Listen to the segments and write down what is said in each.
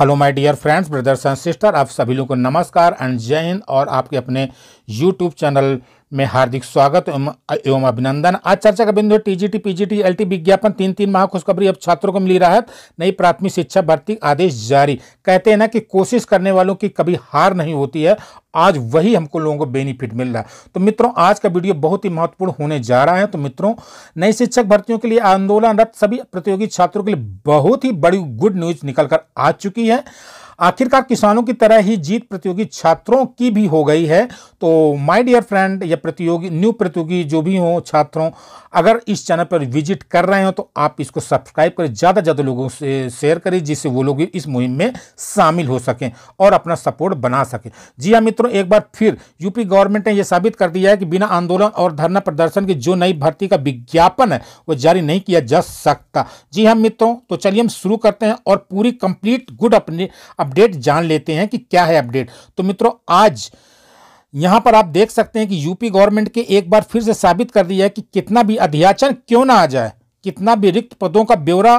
hello my dear friends brothers and sister आप सभी लोगों को नमस्कार एंड जय हिंद और आपके अपने यूट्यूब चैनल में हार्दिक स्वागत एवं अभिनंदन आज चर्चा का बिंदु है टीजीटी पीजीटी एलटी विज्ञापन तीन तीन माह खुशखबरी अब छात्रों को मिली राहत नई प्राथमिक शिक्षा भर्ती आदेश जारी कहते हैं ना कि कोशिश करने वालों की कभी हार नहीं होती है आज वही हमको लोगों को बेनिफिट मिल रहा है तो मित्रों आज का वीडियो बहुत ही महत्वपूर्ण होने जा रहा है तो मित्रों नई शिक्षक भर्तियों के लिए आंदोलनरत सभी प्रतियोगी छात्रों के लिए बहुत ही बड़ी गुड न्यूज निकल कर आ चुकी है आखिरकार किसानों की तरह ही जीत प्रतियोगी छात्रों की भी हो गई है तो माय डियर फ्रेंड या प्रतियोगी न्यू प्रतियोगी जो भी हों छात्रों अगर इस चैनल पर विजिट कर रहे हो तो आप इसको सब्सक्राइब करें ज़्यादा ज़्यादा लोगों से शेयर करें जिससे वो लोग इस मुहिम में शामिल हो सकें और अपना सपोर्ट बना सकें जी हाँ मित्रों एक बार फिर यूपी गवर्नमेंट ने यह साबित कर दिया है कि बिना आंदोलन और धरना प्रदर्शन के जो नई भर्ती का विज्ञापन है वो जारी नहीं किया जा सकता जी हाँ मित्रों तो चलिए हम शुरू करते हैं और पूरी कंप्लीट गुड अपने अब अपडेट जान लेते हैं कि क्या है अपडेट तो मित्रों आज यहां पर आप देख सकते हैं कि यूपी गवर्नमेंट के एक बार फिर से साबित कर दिया है कि कितना भी अध्याचन क्यों ना आ जाए कितना भी रिक्त पदों का ब्यौरा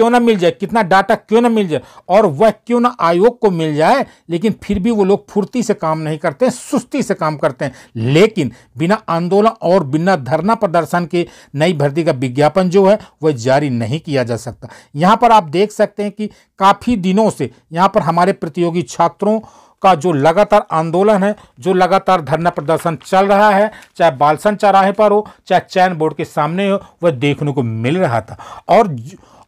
क्यों ना मिल जाए कितना डाटा क्यों ना मिल जाए और वह क्यों ना आयोग को मिल जाए लेकिन फिर भी वो लोग फुर्ती से काम नहीं करते हैं सुस्ती से काम करते हैं लेकिन बिना आंदोलन और बिना धरना प्रदर्शन के नई भर्ती का विज्ञापन जो है वह जारी नहीं किया जा सकता यहाँ पर आप देख सकते हैं कि काफ़ी दिनों से यहाँ पर हमारे प्रतियोगी छात्रों का जो लगातार आंदोलन है जो लगातार धरना प्रदर्शन चल रहा है चाहे बालसन चौराहे पर हो चाहे चैन बोर्ड के सामने हो वह देखने को मिल रहा था और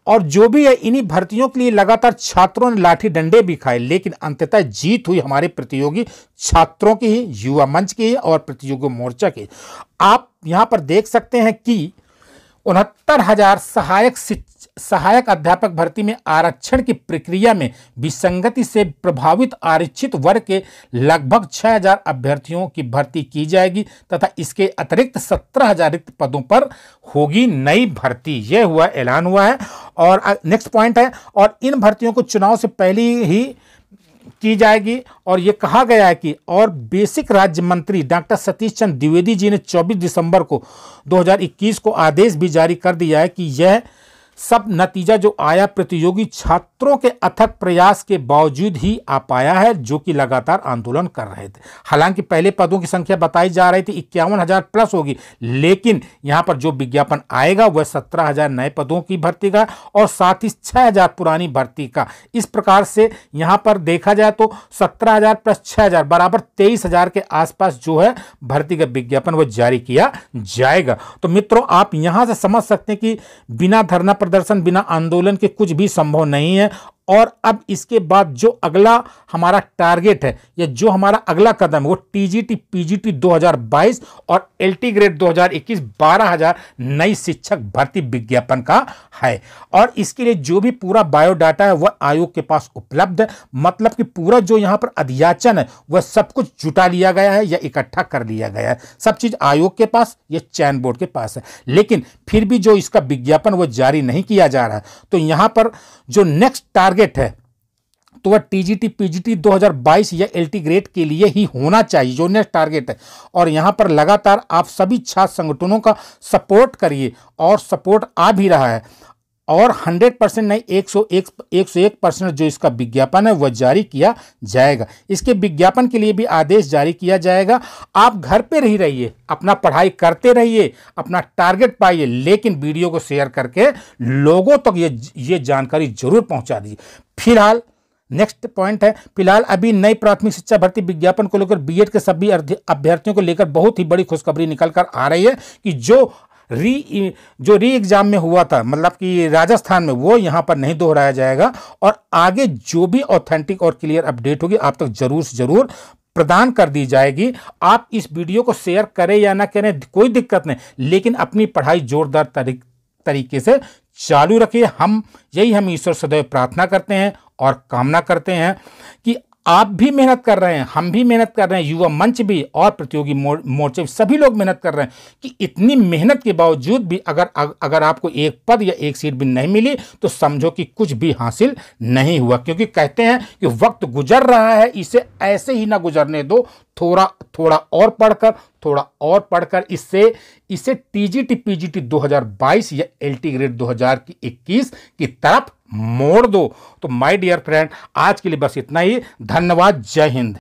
और जो भी है इन्हीं भर्तियों के लिए लगातार छात्रों ने लाठी डंडे भी खाए लेकिन अंततः जीत हुई हमारे प्रतियोगी छात्रों की ही युवा मंच की और प्रतियोगी मोर्चा की आप यहां पर देख सकते हैं कि उनहत्तर हजार सहायक शिक्षक सहायक अध्यापक भर्ती में आरक्षण की प्रक्रिया में विसंगति से प्रभावित आरक्षित वर्ग के लगभग 6000 अभ्यर्थियों की भर्ती की जाएगी तथा इसके अतिरिक्त 17000 रिक्त पदों पर होगी नई भर्ती यह हुआ ऐलान हुआ है और नेक्स्ट पॉइंट है और इन भर्तियों को चुनाव से पहले ही की जाएगी और ये कहा गया है कि और बेसिक राज्य मंत्री डॉक्टर सतीश चंद द्विवेदी जी ने 24 दिसंबर को 2021 को आदेश भी जारी कर दिया है कि यह सब नतीजा जो आया प्रतियोगी छात्रों के अथक प्रयास के बावजूद ही आ पाया है जो कि लगातार आंदोलन कर रहे थे हालांकि पहले पदों की संख्या बताई जा रही थी इक्यावन हजार प्लस होगी लेकिन यहां पर जो विज्ञापन आएगा वह सत्रह हजार नए पदों की भर्ती का और साथ ही छह हजार पुरानी भर्ती का इस प्रकार से यहां पर देखा जाए तो सत्रह हजार प्लस छह हजार बराबर तेईस हजार के आसपास जो है भर्ती का विज्ञापन वह जारी किया जाएगा तो मित्रों आप यहां से समझ सकते हैं कि बिना धरना प्रदर्शन बिना आंदोलन के कुछ भी संभव नहीं है और अब इसके बाद जो अगला हमारा टारगेट है या जो हमारा अगला कदम है वो टीजीटी पीजीटी 2022 और एलटी ग्रेड 2021 12000 नई शिक्षक भर्ती विज्ञापन का है और इसके लिए जो भी पूरा बायोडाटा है वह आयोग के पास उपलब्ध है मतलब कि पूरा जो यहाँ पर अध्याचन है वह सब कुछ जुटा लिया गया है या इकट्ठा कर लिया गया है सब चीज़ आयोग के पास या चयन बोर्ड के पास है लेकिन फिर भी जो इसका विज्ञापन वह जारी नहीं किया जा रहा है तो यहां पर जो नेक्स्ट टारगेट है तो वह टीजीटी पीजीटी 2022 या एलटी ग्रेड के लिए ही होना चाहिए जो नेक्स्ट टारगेट है और यहाँ पर लगातार आप सभी छात्र संगठनों का सपोर्ट करिए और सपोर्ट आ भी रहा है और 100 परसेंट नहीं एक सौ एक परसेंट जो इसका विज्ञापन है वह जारी किया जाएगा इसके विज्ञापन के लिए भी आदेश जारी किया जाएगा आप घर पे रही रहिए अपना पढ़ाई करते रहिए अपना टारगेट पाइए लेकिन वीडियो को शेयर करके लोगों तक तो ये ये जानकारी जरूर पहुंचा दीजिए फिलहाल नेक्स्ट पॉइंट है फिलहाल अभी नई प्राथमिक शिक्षा भर्ती विज्ञापन को लेकर बीएड के सभी अभ्यर्थियों को लेकर बहुत ही बड़ी खुशखबरी निकल कर आ रही है कि जो री जो री एग्ज़ाम में हुआ था मतलब कि राजस्थान में वो यहाँ पर नहीं दोहराया जाएगा और आगे जो भी ऑथेंटिक और क्लियर अपडेट होगी आप तक तो ज़रूर से ज़रूर प्रदान कर दी जाएगी आप इस वीडियो को शेयर करें या ना करें कोई दिक्कत नहीं लेकिन अपनी पढ़ाई जोरदार तरीके से चालू रखिए हम यही हम ईश्वर सदैव प्रार्थना करते हैं और कामना करते हैं कि आप भी मेहनत कर रहे हैं हम भी मेहनत कर रहे हैं युवा मंच भी और प्रतियोगी मोर्चे सभी लोग मेहनत कर रहे हैं कि इतनी मेहनत के बावजूद भी अगर अगर आपको एक पद या एक सीट भी नहीं मिली तो समझो कि कुछ भी हासिल नहीं हुआ क्योंकि कहते हैं कि वक्त गुजर रहा है इसे ऐसे ही ना गुजरने दो थोड़ा थोड़ा और पढ़कर थोड़ा और पढ़कर इससे इसे टी टी जी पी दो हजार बाईस या टी ग्रेड इक्कीस की तरफ मोड़ दो तो माय डियर फ्रेंड आज के लिए बस इतना ही धन्यवाद जय हिंद